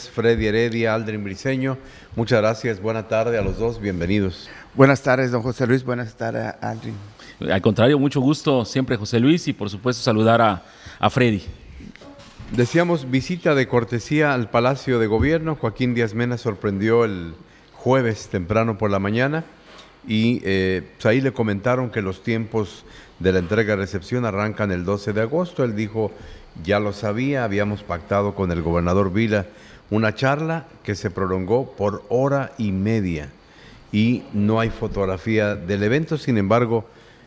Freddy Heredia, Aldrin Briceño. Muchas gracias. Buena tarde a los dos. Bienvenidos. Buenas tardes, don José Luis. Buenas tardes, Aldrin. Al contrario, mucho gusto siempre, José Luis, y por supuesto saludar a, Freddy. Decíamos visita de cortesía al Palacio de Gobierno. Joaquín Díaz Mena sorprendió el jueves temprano por la mañana y eh, pues ahí le comentaron que los tiempos de la entrega-recepción arrancan el 12 de agosto. Él dijo, ya lo sabía, habíamos pactado con el gobernador Vila una charla que se prolongó por hora y media y no hay fotografía del evento, sin embargo,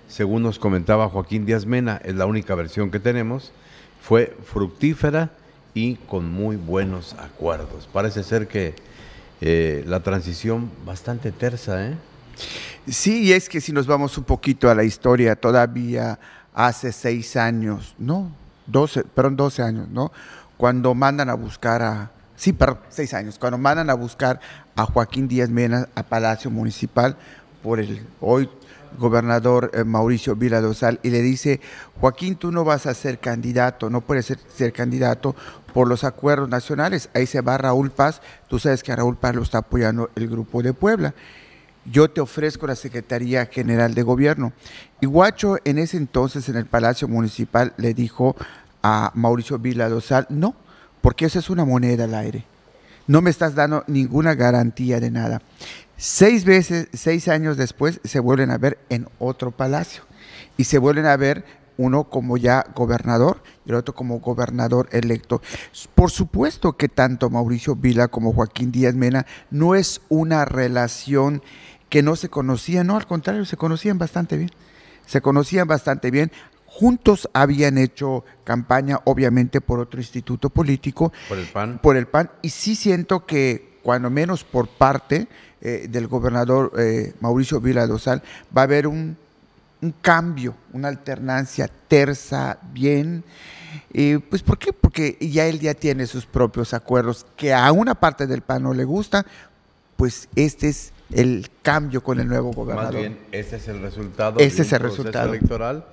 según nos comentaba Joaquín Díaz Mena, es la única versión que tenemos, fue fructífera y con muy buenos acuerdos. Parece ser que eh, la transición bastante tersa, ¿eh? Sí, y es que si nos vamos un poquito a la historia, todavía hace seis años, ¿no? 12, perdón, 12 años, ¿no? Cuando mandan a buscar a, Sí, perdón, seis años. Cuando mandan a buscar a Joaquín Díaz Mena a Palacio Municipal por el hoy gobernador eh, Mauricio Vila Dosal y le dice, Joaquín, tú no vas a ser candidato, no puedes ser, ser, candidato por los acuerdos nacionales. Ahí se va Raúl Paz, tú sabes que a Raúl Paz lo está apoyando el Grupo de Puebla. Yo te ofrezco la Secretaría General de Gobierno. Y Guacho en ese entonces en el Palacio Municipal le dijo a Mauricio Vila Dosal, no, porque eso es una moneda al aire. No me estás dando ninguna garantía de nada. Seis veces, seis años después, se vuelven a ver en otro palacio y se vuelven a ver uno como ya gobernador y el otro como gobernador electo. Por supuesto que tanto Mauricio Vila como Joaquín Díaz Mena no es una relación que no se conocía, no, al contrario, se conocían bastante bien. Se conocían bastante bien, juntos habían hecho campaña, obviamente por otro instituto político. Por el PAN. Por el PAN. Y sí siento que, cuando menos por parte eh, del gobernador eh, Mauricio Vila Dosal, va a haber un, cambio, una alternancia tersa, bien. Eh, pues ¿por qué? Porque ya él ya tiene sus propios acuerdos que a una parte del PAN no le gusta, pues este es el cambio con el nuevo gobernador. Más bien, ese es el resultado. Ese es el resultado electoral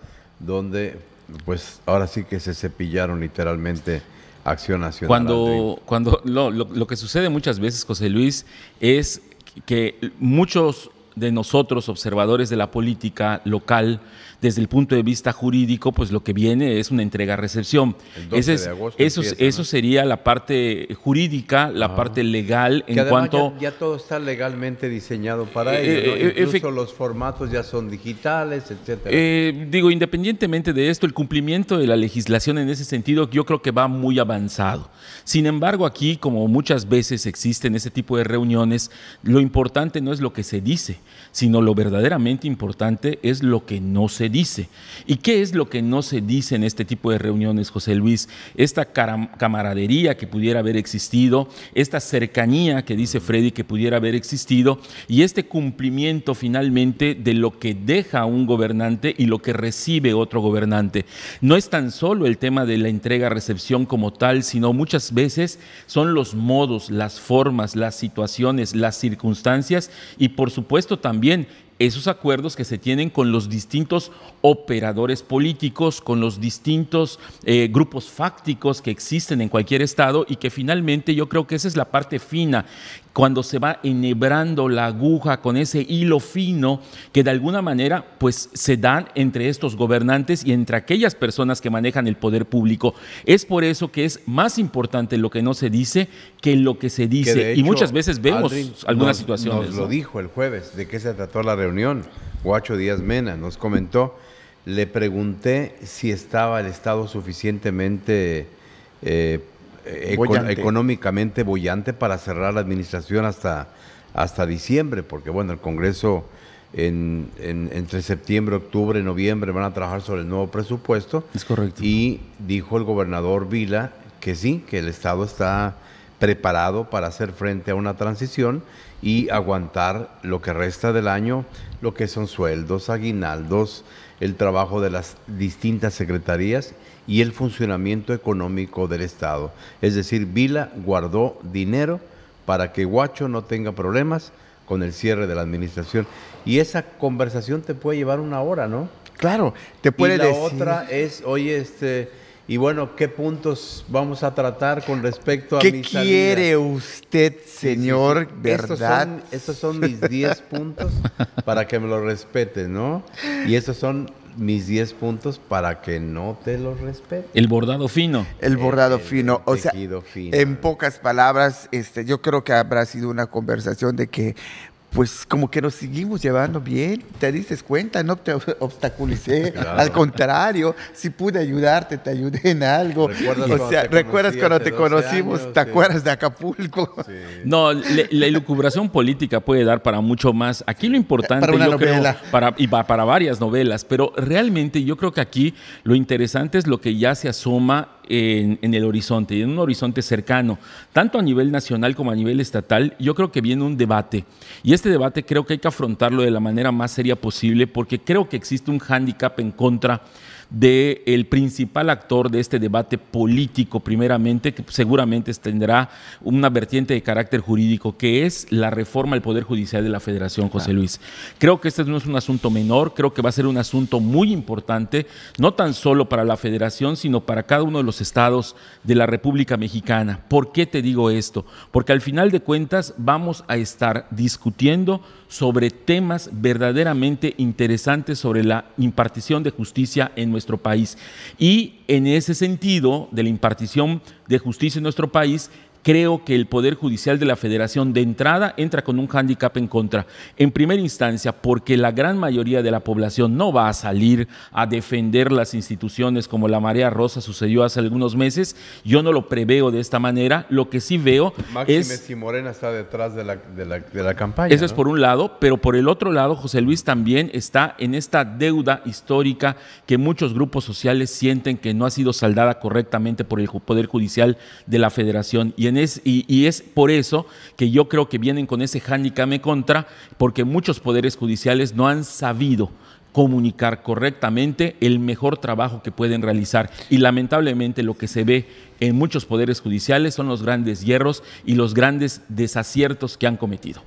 donde pues ahora sí que se cepillaron literalmente Acción Nacional. Cuando, cuando lo, que sucede muchas veces, José Luis, es que muchos de nosotros, observadores de la política local, desde el punto de vista jurídico, pues lo que viene es una entrega-recepción. eso, eso sería la parte jurídica, la parte legal en cuanto... Ya, ya, todo está legalmente diseñado para eh, ello, eh, eh, incluso los formatos ya son digitales, etcétera. digo, independientemente de esto, el cumplimiento de la legislación en ese sentido yo creo que va muy avanzado. Sin embargo, aquí, como muchas veces existen ese tipo de reuniones, lo importante no es lo que se dice, sino lo verdaderamente importante es lo que no se dice dice. ¿Y qué es lo que no se dice en este tipo de reuniones, José Luis? Esta camaradería que pudiera haber existido, esta cercanía que dice Freddy que pudiera haber existido y este cumplimiento finalmente de lo que deja un gobernante y lo que recibe otro gobernante. No es tan solo el tema de la entrega-recepción como tal, sino muchas veces son los modos, las formas, las situaciones, las circunstancias y por supuesto también esos acuerdos que se tienen con los distintos operadores políticos, con los distintos eh, grupos fácticos que existen en cualquier estado y que finalmente yo creo que esa es la parte fina cuando se va enhebrando la aguja con ese hilo fino que de alguna manera pues se dan entre estos gobernantes y entre aquellas personas que manejan el poder público. Es por eso que es más importante lo que no se dice que lo que se dice. y muchas veces vemos algunas situaciones. Nos lo dijo el jueves, de qué se trató la reunión. Guacho Díaz Mena nos comentó, le pregunté si estaba el Estado suficientemente... Eh, eh, económicamente bollante para cerrar la administración hasta, hasta diciembre, porque bueno, el Congreso entre septiembre, octubre, noviembre van a trabajar sobre el nuevo presupuesto. Es correcto. Y dijo el gobernador Vila que sí, que el Estado está preparado para hacer frente a una transición y aguantar lo que resta del año, lo que son sueldos, aguinaldos, el trabajo de las distintas secretarías y el funcionamiento económico del Estado. Es decir, Vila guardó dinero para que Guacho no tenga problemas con el cierre de la administración. Y esa conversación te puede llevar una hora, ¿no? Claro, te puede y la otra es, oye, este y bueno, ¿qué puntos vamos a tratar con respecto a ¿Qué quiere usted, señor? ¿Verdad? Estos son, mis 10 puntos para que me lo respete, ¿no? Y esos son mis 10 puntos para que no te los respete. El bordado fino. El bordado fino. o sea, en pocas palabras, este, yo creo que habrá sido una conversación de que pues como que nos seguimos llevando bien, te dices cuenta, no te obstaculicé, al contrario, si pude ayudarte, te ayudé en algo. ¿Recuerdas o sea, cuando ¿recuerdas cuando te conocimos? ¿Te acuerdas de Acapulco? No, la ilucubración política puede dar para mucho más. Aquí lo importante, para, y para varias novelas, pero realmente yo creo que aquí lo interesante es lo que ya se asoma en, el horizonte y en un horizonte cercano, tanto a nivel nacional como a nivel estatal, yo creo que viene un debate. Y este debate creo que hay que afrontarlo de la manera más seria posible porque creo que existe un hándicap en contra del principal actor de este debate político, primeramente, que seguramente tendrá una vertiente de carácter jurídico, que es la reforma al Poder Judicial de la Federación, José Luis. Creo que este no es un asunto menor, creo que va a ser un asunto muy importante, no tan solo para la Federación, sino para cada uno de los estados de la República Mexicana. ¿Por qué te digo esto? Porque al final de cuentas vamos a estar discutiendo sobre temas verdaderamente interesantes sobre la impartición de justicia en nuestro país. Y en ese sentido de la impartición de justicia en nuestro país, creo que el Poder Judicial de la Federación de entrada entra con un hándicap en contra, en primera instancia, porque la gran mayoría de la población no va a salir a defender las instituciones como la Marea Rosa sucedió hace algunos meses. Yo no lo preveo de esta manera. Lo que sí veo Máxime es... Si Morena está detrás de la, campaña. Eso es por un lado, pero por el otro lado, José Luis también está en esta deuda histórica que muchos grupos sociales sienten que no ha sido saldada correctamente por el Poder Judicial de la Federación. Y y, es por eso que yo creo que vienen con ese handicap en contra, porque muchos poderes judiciales no han sabido comunicar correctamente el mejor trabajo que pueden realizar. Y lamentablemente lo que se ve en muchos poderes judiciales son los grandes hierros y los grandes desaciertos que han cometido.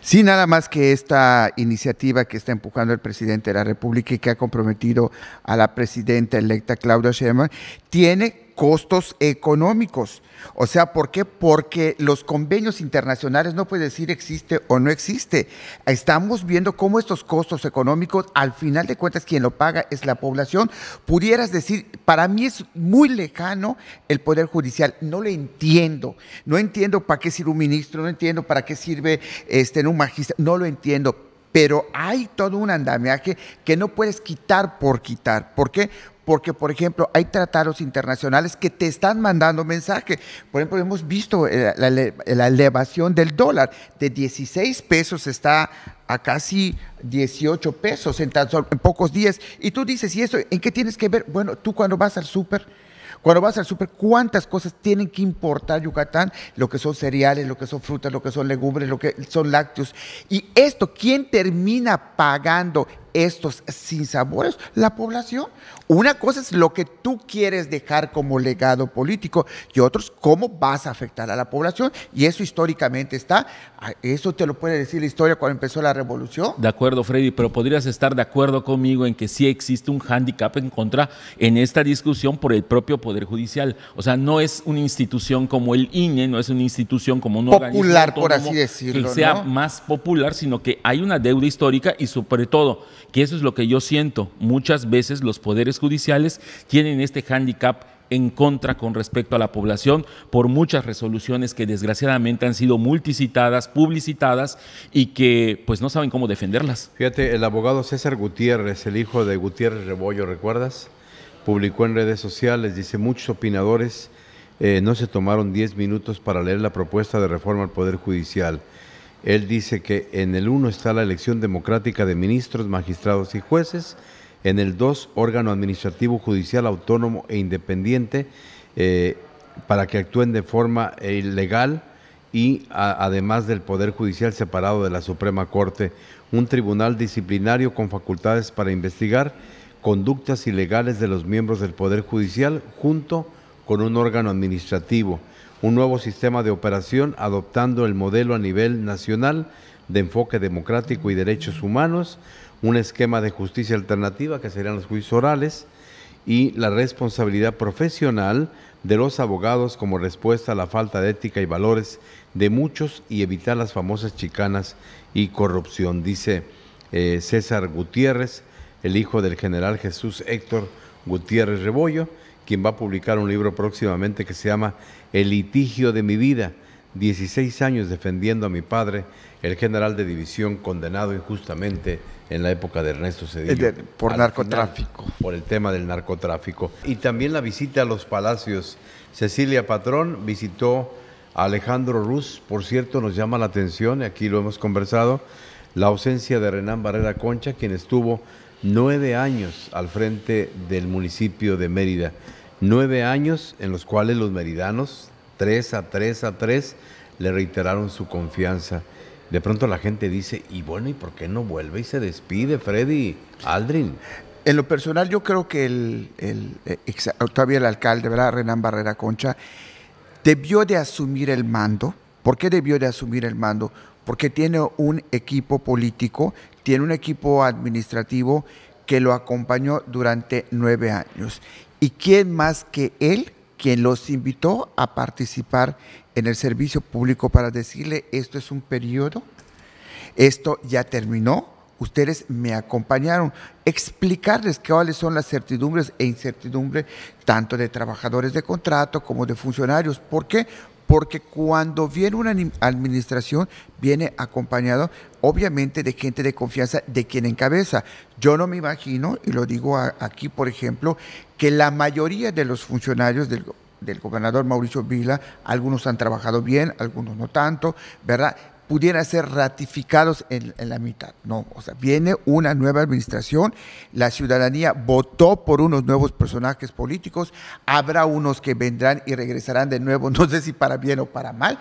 Sí, nada más que esta iniciativa que está empujando el presidente de la República y que ha comprometido a la presidenta electa Claudia Sheinbaum, tiene costos económicos. O sea, ¿por qué? Porque los convenios internacionales no puede decir existe o no existe. Estamos viendo cómo estos costos económicos, al final de cuentas, quien lo paga es la población. Pudieras decir, para mí es muy lejano el Poder Judicial. No lo entiendo. No entiendo para qué sirve un ministro, no entiendo para qué sirve este, un magistrado, no lo entiendo pero hay todo un andamiaje que no puedes quitar por quitar. ¿Por qué? Porque, por ejemplo, hay tratados internacionales que te están mandando mensajes. Por ejemplo, hemos visto eh, la, elevación del dólar. De 16 pesos está a casi 18 pesos en, en pocos días. Y tú dices, ¿y eso en qué tienes que ver? Bueno, tú cuando vas al súper cuando vas al súper, ¿cuántas cosas tienen que importar Yucatán? Lo que son cereales, lo que son frutas, lo que son legumbres, lo que son lácteos. Y esto, ¿quién termina pagando estos sinsabores la población. Una cosa es lo que tú quieres dejar como legado político y otros cómo vas a afectar a la población y eso históricamente está, eso te lo puede decir la historia cuando empezó la revolución. De acuerdo, Freddy, pero podrías estar de acuerdo conmigo en que sí existe un hándicap en contra en esta discusión por el propio Poder Judicial. O sea, no es una institución como el INE, no es una institución como un popular, por así decirlo, que sea más popular, sino que hay una deuda histórica y sobre todo que eso es lo que yo siento. Muchas veces los poderes judiciales tienen este hándicap en contra con respecto a la población por muchas resoluciones que desgraciadamente han sido multicitadas, publicitadas y que pues no saben cómo defenderlas. Fíjate, el abogado César Gutiérrez, el hijo de Gutiérrez Rebollo, ¿recuerdas? Publicó en redes sociales, dice, muchos opinadores eh, no se tomaron 10 minutos para leer la propuesta de reforma al Poder Judicial. Él dice que en el 1 está la elección democrática de ministros, magistrados y jueces, en el 2 órgano administrativo, judicial, autónomo e independiente eh, para que actúen de forma eh, legal y además del Poder Judicial separado de la Suprema Corte, un tribunal disciplinario con facultades para investigar conductas ilegales de los miembros del Poder Judicial junto con un órgano administrativo un nuevo sistema de operación adoptando el modelo a nivel nacional de enfoque democrático y derechos humanos, un esquema de justicia alternativa que serían los juicios orales y la responsabilidad profesional de los abogados como respuesta a la falta de ética y valores de muchos y evitar las famosas chicanas y corrupción, dice eh, César Gutiérrez, el hijo del general Jesús Héctor Gutiérrez Rebollo quien va a publicar un libro próximamente que se llama El litigio de mi vida, 16 años defendiendo a mi padre, el general de división condenado injustamente en la época de Ernesto Cedillo. Eh, por narcotráfico. por el tema del narcotráfico. Y también la visita a los palacios. Cecilia Patrón visitó a Alejandro Ruz. Por cierto, nos llama la atención, aquí lo hemos conversado, la ausencia de Renán Barrera Concha, quien estuvo nueve años al frente del municipio de Mérida. Nueve años en los cuales los meridanos, tres a tres a tres, le reiteraron su confianza. De pronto la gente dice, y bueno, ¿y por qué no vuelve y se despide Freddy Aldrin? En lo personal yo creo que el, eh, todavía el alcalde, ¿verdad? Renán Barrera Concha, debió de asumir el mando. ¿Por qué debió de asumir el mando? porque tiene un equipo político, tiene un equipo administrativo que lo acompañó durante nueve años. ¿Y quién más que él quien los invitó a participar en el servicio público para decirle esto es un periodo, esto ya terminó, ustedes me acompañaron, explicarles cuáles son las certidumbres e incertidumbres tanto de trabajadores de contrato como de funcionarios. ¿Por qué? porque cuando viene una administración viene acompañado obviamente de gente de confianza de quien encabeza. Yo no me imagino, y lo digo aquí por ejemplo, que la mayoría de los funcionarios del gobernador Mauricio Vila, algunos han trabajado bien, algunos no tanto, ¿verdad? pudieran ser ratificados en, la mitad. No, o sea, viene una nueva administración, la ciudadanía votó por unos nuevos personajes políticos, habrá unos que vendrán y regresarán de nuevo, no sé si para bien o para mal,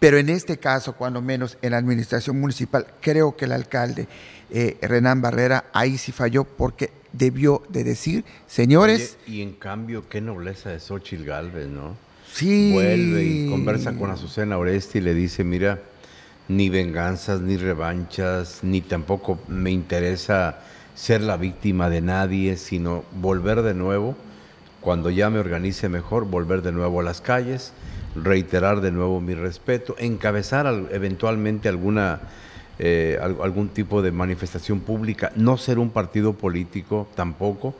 pero en este caso, cuando menos en la administración municipal, creo que el alcalde eh, Renán Barrera ahí sí falló porque debió de decir, señores... y en cambio, qué nobleza de Xochitl Galvez, ¿no? Sí. Vuelve y conversa con Azucena Oresti y le dice, mira, ni venganzas, ni revanchas, ni tampoco me interesa ser la víctima de nadie, sino volver de nuevo, cuando ya me organice mejor, volver de nuevo a las calles, reiterar de nuevo mi respeto, encabezar eventualmente alguna, eh, algún tipo de manifestación pública, no ser un partido político tampoco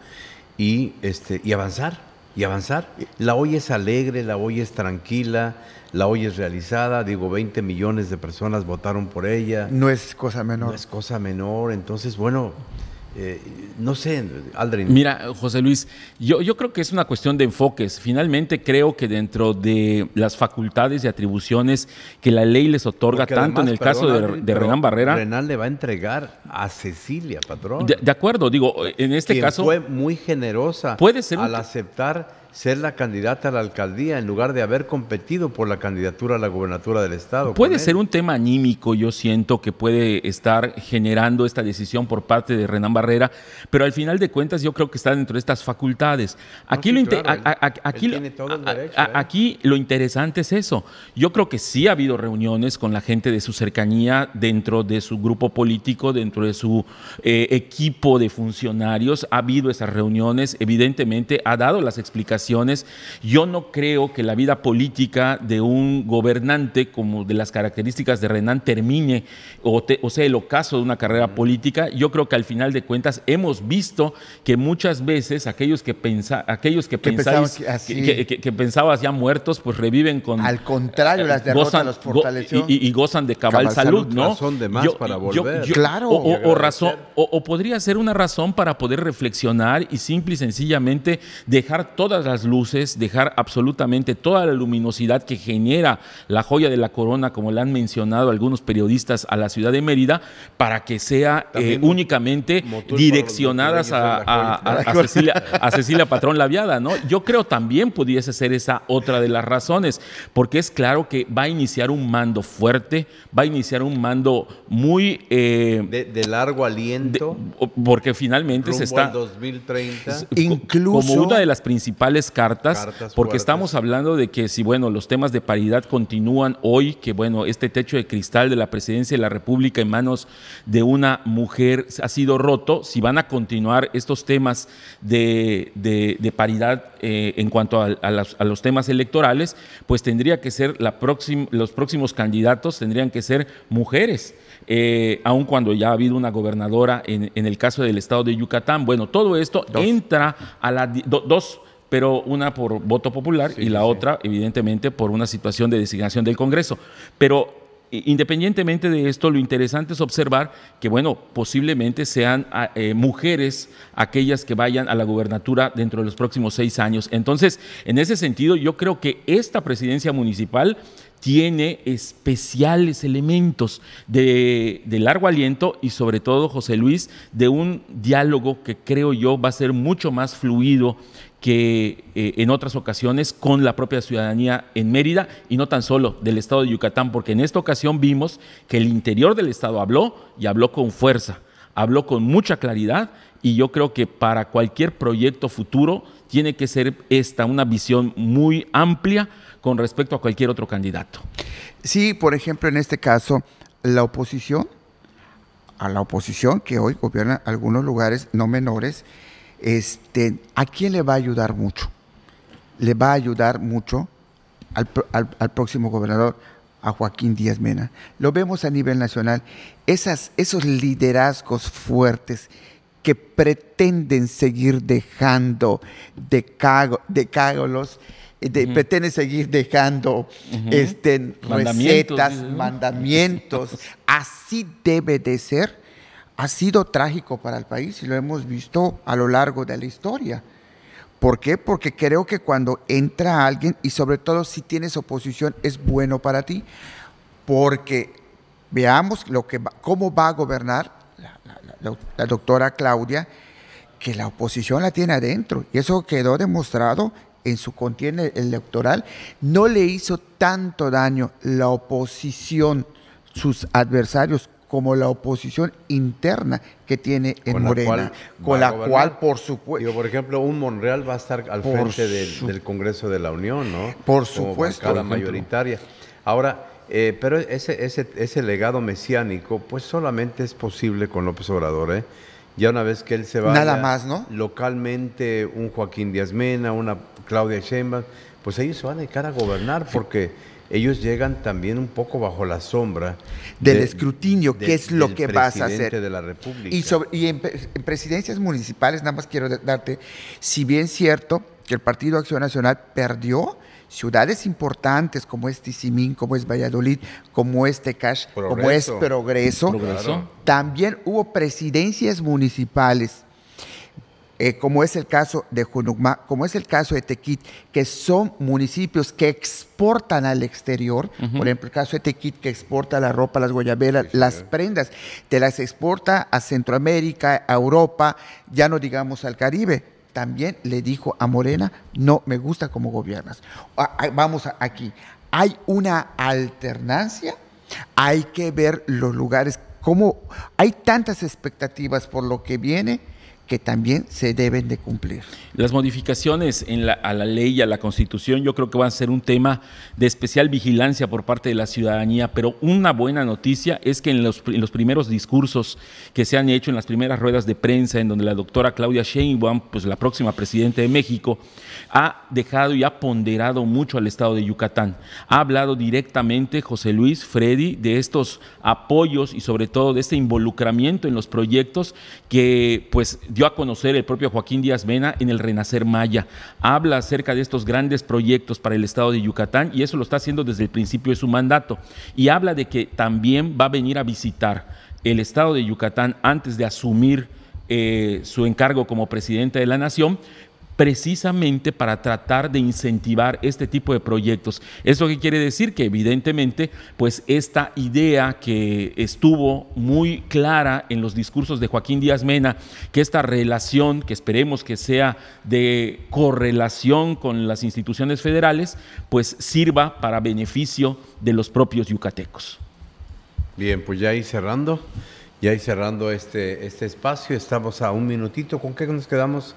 y, este, y avanzar, y avanzar. La hoy es alegre, la hoy es tranquila, la hoy es realizada. Digo, 20 millones de personas votaron por ella. No es cosa menor. No es cosa menor. Entonces, bueno, eh, no sé, Aldrin. Mira, José Luis, yo, creo que es una cuestión de enfoques. Finalmente creo que dentro de las facultades y atribuciones que la ley les otorga, tanto en el caso de, Renan Barrera... Renan le va a entregar a Cecilia, patrón. De, acuerdo, digo, en este caso... Fue muy generosa puede ser al aceptar ser la candidata a la alcaldía en lugar de haber competido por la candidatura a la gobernatura del estado. Puede ser un tema anímico, yo siento que puede estar generando esta decisión por parte de Renan Barrera, pero al final de cuentas yo creo que está dentro de estas facultades. Aquí lo ¿eh? lo interesante es eso. Yo creo que sí ha habido reuniones con la gente de su cercanía dentro de su grupo político, dentro de su eh, equipo de funcionarios, ha habido esas reuniones, evidentemente ha dado las explicaciones yo no creo que la vida política de un gobernante como de las características de Renan termine o, sea el ocaso de una carrera política. Yo creo que al final de cuentas hemos visto que muchas veces aquellos que, pensa, aquellos que, que, pensabas ya muertos, pues reviven con... Al contrario, las eh, derrotas los fortaleció. Y, gozan de cabal, salud, ¿no? son para volver. claro. O, o podría ser una razón para poder reflexionar y simple y sencillamente dejar todas las luces, dejar absolutamente toda la luminosidad que genera la joya de la corona, como la han mencionado algunos periodistas a la ciudad de Mérida, para que sea eh, únicamente direccionadas a, Cecilia, Patrón Laviada, ¿no? Yo creo también pudiese ser esa otra de las razones, porque es claro que va a iniciar un mando fuerte, va a iniciar un mando muy... Eh, de, largo aliento. porque finalmente se está... 2030. Incluso... Como una de las principales cartas, porque estamos hablando de que si, bueno, los temas de paridad continúan hoy, que, bueno, este techo de cristal de la presidencia de la República en manos de una mujer ha sido roto, si van a continuar estos temas de, paridad eh, en cuanto a, los temas electorales, pues tendría que ser la los próximos candidatos tendrían que ser mujeres. Eh, aun cuando ya ha habido una gobernadora en, el caso del estado de Yucatán. Bueno, todo esto entra a la... dos, pero una por voto popular y la otra, evidentemente, por una situación de designación del Congreso. Pero independientemente de esto, lo interesante es observar que, bueno, posiblemente sean ah, eh, mujeres aquellas que vayan a la gubernatura dentro de los próximos seis años. Entonces, en ese sentido, yo creo que esta presidencia municipal tiene especiales elementos de, largo aliento y sobre todo, José Luis, de un diálogo que creo yo va a ser mucho más fluido que eh, en otras ocasiones con la propia ciudadanía en Mérida y no tan solo del estado de Yucatán, porque en esta ocasión vimos que el interior del estado habló y habló con fuerza, habló con mucha claridad y yo creo que para cualquier proyecto futuro tiene que ser esta una visión muy amplia con respecto a cualquier otro candidato. Sí, por ejemplo, en este caso, la oposición, a la oposición que hoy gobierna algunos lugares no menores, este, ¿a quién le va a ayudar mucho? Le va a ayudar mucho al, próximo gobernador, a Joaquín Díaz Mena. Lo vemos a nivel nacional. Esas, esos liderazgos fuertes que pretenden seguir dejando de, cago, de eh, pretende seguir dejando este, recetas, mandamientos. Así debe de ser. Ha sido trágico para el país y lo hemos visto a lo largo de la historia. ¿Por qué? Porque creo que cuando entra alguien, y sobre todo si tienes oposición, es bueno para ti, porque veamos lo que cómo va a gobernar la, la doctora Claudia, que la oposición la tiene adentro. Y eso quedó demostrado en su contienda electoral, no le hizo tanto daño la oposición, sus adversarios, como la oposición interna que tiene en Morena, con la cual, por supuesto... Por ejemplo, un Monreal va a estar al frente del, Congreso de la Unión, ¿no? Por supuesto. la mayoritaria. Ahora, eh, pero ese, ese, ese legado mesiánico, pues solamente es posible con López Obrador, ¿eh? Ya una vez que él se va. Nada más, ¿no? Localmente, un Joaquín Díaz Mena, una Claudia Sheinbaum, pues ellos se van a dedicar a gobernar porque ellos llegan también un poco bajo la sombra del escrutinio, que es lo que vas a hacer. De la República. Y, sobre, y en, presidencias municipales, nada más quiero darte, si bien es cierto que el Partido Acción Nacional perdió ciudades importantes como es Tizimín, como es Valladolid, como es Tecash, como es Progreso. También hubo presidencias municipales. Eh, como es el caso de Junucma, como es el caso de Tequit, que son municipios que exportan al exterior, por ejemplo, el caso de Tequit que exporta la ropa, las guayaberas, las prendas, te las exporta a Centroamérica, a Europa, ya no digamos al Caribe también le dijo a Morena, no me gusta cómo gobiernas. Ah, ah, vamos aquí, hay una alternancia, hay que ver los lugares, cómo hay tantas expectativas por lo que viene que también se deben de cumplir. Las modificaciones a la ley y a la constitución yo creo que van a ser un tema de especial vigilancia por parte de la ciudadanía, pero una buena noticia es que en los, primeros discursos que se han hecho, en las primeras ruedas de prensa, en donde la doctora Claudia Sheinbaum, pues la próxima presidenta de México, ha dejado y ha ponderado mucho al estado de Yucatán. Ha hablado directamente José Luis Freddy de estos apoyos y sobre todo de este involucramiento en los proyectos que pues dio a conocer el propio Joaquín Díaz Mena en el Renacer Maya. Habla acerca de estos grandes proyectos para el estado de Yucatán y eso lo está haciendo desde el principio de su mandato. Y habla de que también va a venir a visitar el estado de Yucatán antes de asumir eh, su encargo como presidente de la nación precisamente para tratar de incentivar este tipo de proyectos. ¿Eso qué quiere decir? Que evidentemente, pues esta idea que estuvo muy clara en los discursos de Joaquín Díaz Mena, que esta relación, que esperemos que sea de correlación con las instituciones federales, pues sirva para beneficio de los propios yucatecos. Bien, pues ya ahí cerrando, ya ahí cerrando este, este espacio, estamos a un minutito, ¿con qué nos quedamos?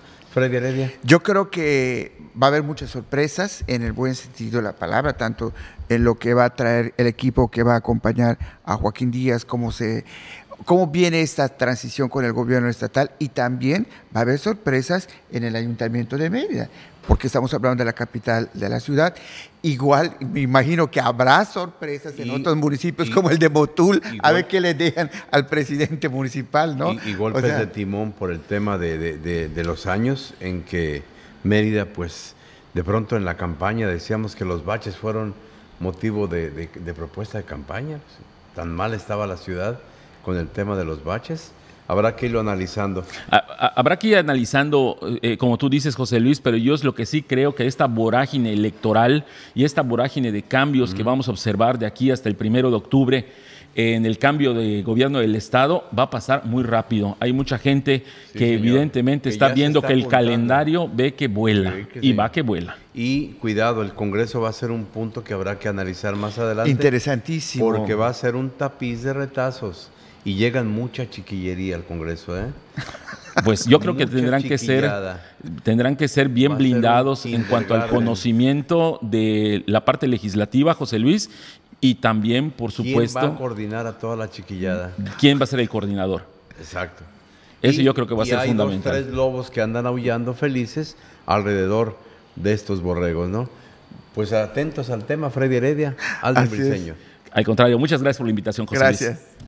Yo creo que va a haber muchas sorpresas en el buen sentido de la palabra, tanto en lo que va a traer el equipo que va a acompañar a Joaquín Díaz, cómo se cómo viene esta transición con el gobierno estatal y también va a haber sorpresas en el Ayuntamiento de Mérida porque estamos hablando de la capital de la ciudad. Igual, me imagino que habrá sorpresas en otros municipios como el de Motul, a ver qué le dejan al presidente municipal, ¿no? Y, golpes de timón por el tema de, de, los años en que Mérida, pues, de pronto en la campaña decíamos que los baches fueron motivo de, propuesta de campaña. Tan mal estaba la ciudad con el tema de los baches habrá que irlo analizando. Habrá que ir analizando, eh, como tú dices, José Luis, pero yo es lo que sí creo que esta vorágine electoral y esta vorágine de cambios que vamos a observar de aquí hasta el primero de octubre en el cambio de gobierno del Estado va a pasar muy rápido. Hay mucha gente que evidentemente está viendo que el calendario ve que vuela y va que vuela. Y cuidado, el Congreso va a ser un punto que habrá que analizar más adelante. Interesantísimo. Porque va a ser un tapiz de retazos. Y llegan mucha chiquillería al Congreso, ¿eh? Pues yo creo que tendrán que ser tendrán que ser bien blindados en cuanto al conocimiento de la parte legislativa, José Luis, y también, por supuesto, ¿quién va a coordinar a toda la chiquillada? ¿Quién va a ser el coordinador? Exacto. Eso yo creo que va a ser fundamental. Hay tres lobos que andan aullando felices alrededor de estos borregos, ¿no? Pues atentos al tema, Freddy Heredia, Aldo Briseño. Al contrario, muchas gracias por la invitación, José gracias.